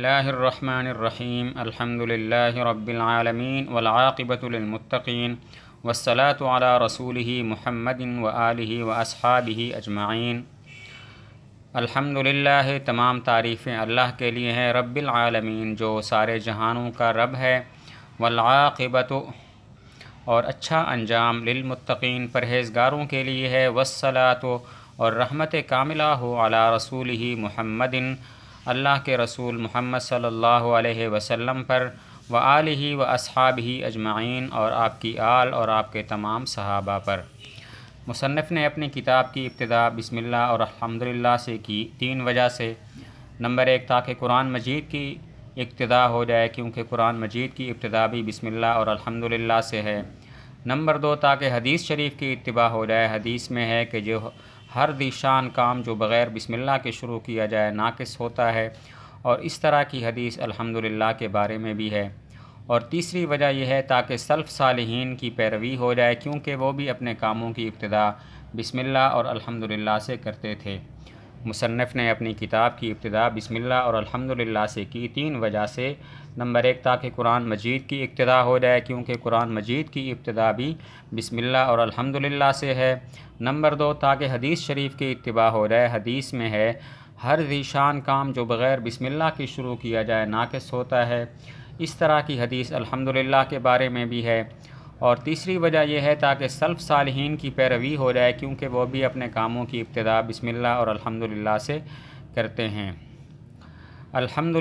اللہ الرحمن الرحیم الحمد رب العالمین والعاقبت للمتقین والصلاة على رسوله محمد و علیہ و اصحابہ اجمعین الحمد تمام تعریفیں اللہ کے لیے ہیں رب العالمین جو سارے جہانوں کا رب ہے والعاقبت اور اچھا انجام للمتقین پرہیزگاروں کے لیے ہے والصلاة اور رحمت کاملہ ہو اعلیٰ رسول ہی محمدن اللہ کے رسول محمد صلی اللہ علیہ وسلم پر و علیہ و اصحاب ہی اجمعین اور آپ کی آل اور آپ کے تمام صحابہ پر مصنف نے اپنی کتاب کی ابتدا بسم اللہ اور الحمد سے کی تین وجہ سے نمبر ایک تاکہ قرآن مجید کی ابتدا ہو جائے کیونکہ قرآن مجید کی ابتدا بھی بسم اللہ اور الحمد سے ہے نمبر دو تاکہ حدیث شریف کی اتباع ہو جائے حدیث میں ہے کہ جو ہر دیشان کام جو بغیر بسم اللہ کے شروع کیا جائے ناقص ہوتا ہے اور اس طرح کی حدیث الحمد کے بارے میں بھی ہے اور تیسری وجہ یہ ہے تاکہ سلف صالحین کی پیروی ہو جائے کیونکہ وہ بھی اپنے کاموں کی ابتدا بسم اللہ اور الحمد سے کرتے تھے مصنف نے اپنی کتاب کی ابتدا بسم اللہ اور الحمدللہ سے کی تین وجہ سے نمبر ایک تاکہ قرآن مجید کی ابتدا ہو جائے کیونکہ قرآن مجید کی ابتدا بھی بسم اللہ اور الحمدللہ سے ہے نمبر دو تاکہ حدیث شریف کی اتباع ہو جائے حدیث میں ہے ہر ذیشان کام جو بغیر بسم اللہ کی شروع کیا جائے ناقص ہوتا ہے اس طرح کی حدیث الحمدللہ کے بارے میں بھی ہے اور تیسری وجہ یہ ہے تاکہ سلف صالحین کی پیروی ہو جائے کیونکہ وہ بھی اپنے کاموں کی ابتدا بسم اللہ اور الحمدللہ سے کرتے ہیں الحمد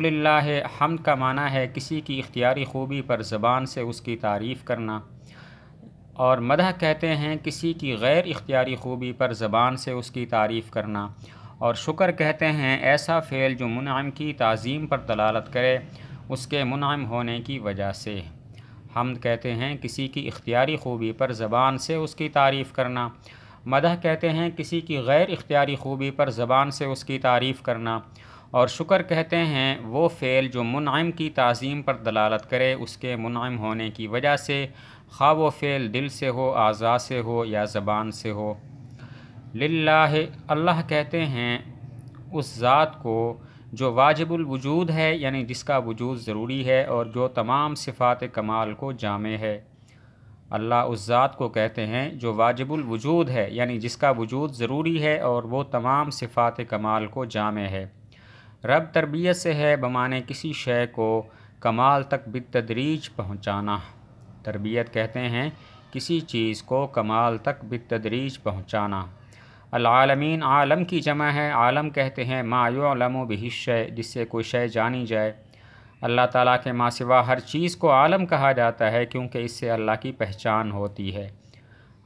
حمد کا معنی ہے کسی کی اختیاری خوبی پر زبان سے اس کی تعریف کرنا اور مدح کہتے ہیں کسی کی غیر اختیاری خوبی پر زبان سے اس کی تعریف کرنا اور شکر کہتے ہیں ایسا فعل جو منعم کی تعظیم پر دلالت کرے اس کے منعم ہونے کی وجہ سے حمد کہتے ہیں کسی کی اختیاری خوبی پر زبان سے اس کی تعریف کرنا مدح کہتے ہیں کسی کی غیر اختیاری خوبی پر زبان سے اس کی تعریف کرنا اور شکر کہتے ہیں وہ فعل جو منعم کی تعظیم پر دلالت کرے اس کے منعم ہونے کی وجہ سے خواہ وہ فعل دل سے ہو اعضا سے ہو یا زبان سے ہو للہ اللہ کہتے ہیں اس ذات کو جو واجب الوجود ہے یعنی جس کا وجود ضروری ہے اور جو تمام صفات کمال کو جامع ہے اللہ اس ذات کو کہتے ہیں جو واجب الوجود ہے یعنی جس کا وجود ضروری ہے اور وہ تمام صفات کمال کو جامع ہے رب تربیت سے ہے بمانے کسی شے کو کمال تک بتدریج پہنچانا تربیت کہتے ہیں کسی چیز کو کمال تک بتدریج پہنچانا العالمین عالم کی جمع ہے عالم کہتے ہیں ما یعلم و شے جس سے کوئی شے جانی جائے اللہ تعالیٰ کے سوا ہر چیز کو عالم کہا جاتا ہے کیونکہ اس سے اللہ کی پہچان ہوتی ہے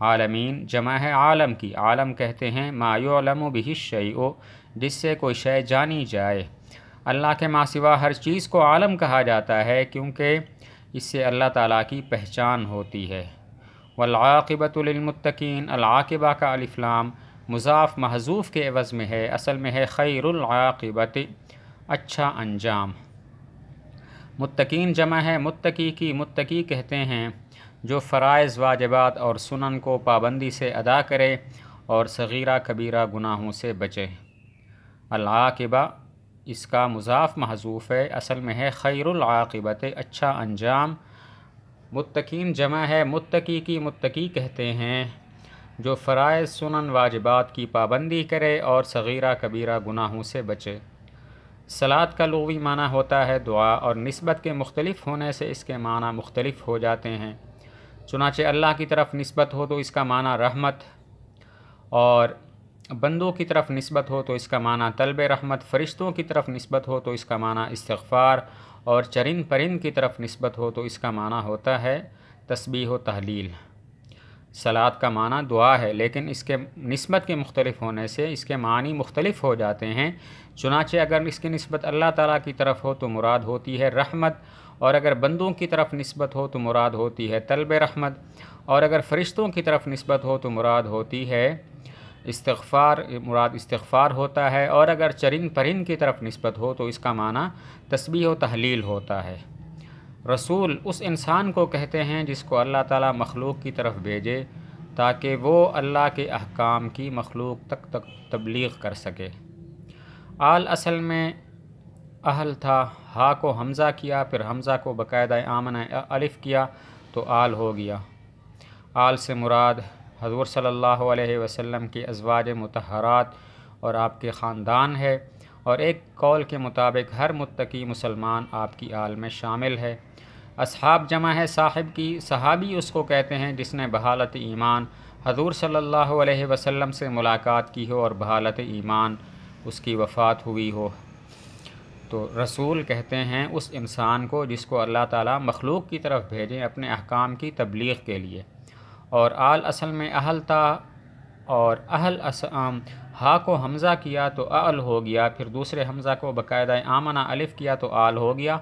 عالمین جمع ہے عالم کی عالم کہتے ہیں ما یعلم و بحش او جس سے کوئی شے جانی جائے اللہ کے سوا ہر چیز کو عالم کہا جاتا ہے کیونکہ اس سے اللہ تعالیٰ کی پہچان ہوتی ہے وَلّبۃ للمتقین العاقبہ کا الفلام مضاف محضوف کے عوض میں ہے اصل میں ہے خیر العاقبت اچھا انجام متقین جمع ہے متقی کی متقی کہتے ہیں جو فرائض واجبات اور سنن کو پابندی سے ادا کرے اور صغیرہ کبیرہ گناہوں سے بچے العاقبہ اس کا مضاف محضوف ہے اصل میں ہے خیر العاقبت اچھا انجام متقین جمع ہے متقی کی متقی کہتے ہیں جو فرائض سنن واجبات کی پابندی کرے اور صغیرہ کبیرہ گناہوں سے بچے سلاد کا لغوی معنی ہوتا ہے دعا اور نسبت کے مختلف ہونے سے اس کے معنی مختلف ہو جاتے ہیں چنانچہ اللہ کی طرف نسبت ہو تو اس کا معنی رحمت اور بندوں کی طرف نسبت ہو تو اس کا معنی طلب رحمت فرشتوں کی طرف نسبت ہو تو اس کا معنی استغفار اور چرند پرند کی طرف نسبت ہو تو اس کا معنی ہوتا ہے تسبیح و تحلیل سلاد کا معنی دعا ہے لیکن اس کے نسبت کے مختلف ہونے سے اس کے معنی مختلف ہو جاتے ہیں چنانچہ اگر اس کی نسبت اللہ تعالیٰ کی طرف ہو تو مراد ہوتی ہے رحمت اور اگر بندوں کی طرف نسبت ہو تو مراد ہوتی ہے طلب رحمت اور اگر فرشتوں کی طرف نسبت ہو تو مراد ہوتی ہے استغفار مراد استغفار ہوتا ہے اور اگر چرند پرند کی طرف نسبت ہو تو اس کا معنی تسبیح و تحلیل ہوتا ہے رسول اس انسان کو کہتے ہیں جس کو اللہ تعالیٰ مخلوق کی طرف بھیجے تاکہ وہ اللہ کے احکام کی مخلوق تک تک تبلیغ کر سکے آل اصل میں اہل تھا ہا کو حمزہ کیا پھر حمزہ کو باقاعدہ آمن الف کیا تو آل ہو گیا آل سے مراد حضور صلی اللہ علیہ وسلم کی ازواج متحرات اور آپ کے خاندان ہے اور ایک قول کے مطابق ہر متقی مسلمان آپ کی آل میں شامل ہے اصحاب جمع ہے صاحب کی صحابی اس کو کہتے ہیں جس نے بحالت ایمان حضور صلی اللہ علیہ وسلم سے ملاقات کی ہو اور بحالت ایمان اس کی وفات ہوئی ہو تو رسول کہتے ہیں اس انسان کو جس کو اللہ تعالیٰ مخلوق کی طرف بھیجیں اپنے احکام کی تبلیغ کے لیے اور آل اصل میں اہل تا اور اہل ہا کو حمزہ کیا تو اعل ہو گیا پھر دوسرے حمزہ کو باقاعدہ آمنہ الف کیا تو آل ہو گیا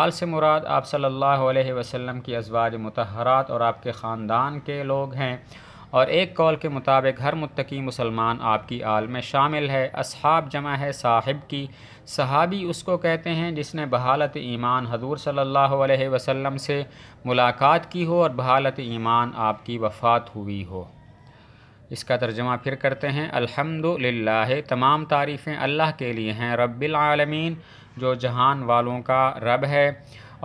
آل سے مراد آپ صلی اللہ علیہ وسلم کی ازواج متحرات اور آپ کے خاندان کے لوگ ہیں اور ایک کال کے مطابق ہر متقی مسلمان آپ کی آل میں شامل ہے اصحاب جمع ہے صاحب کی صحابی اس کو کہتے ہیں جس نے بحالت ایمان حضور صلی اللہ علیہ وسلم سے ملاقات کی ہو اور بحالت ایمان آپ کی وفات ہوئی ہو اس کا ترجمہ پھر کرتے ہیں الحمد تمام تعریفیں اللہ کے لیے ہیں رب العالمین جو جہان والوں کا رب ہے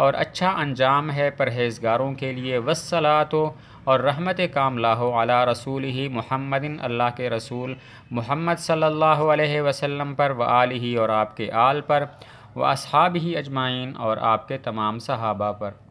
اور اچھا انجام ہے پرہیزگاروں کے لیے وصلاۃ اور رحمت کام لاہو علی رسول ہی محمد اللہ کے رسول محمد صلی اللہ علیہ وسلم پر و اور آپ کے آل پر و اصحاب ہی اجمائین اور آپ کے تمام صحابہ پر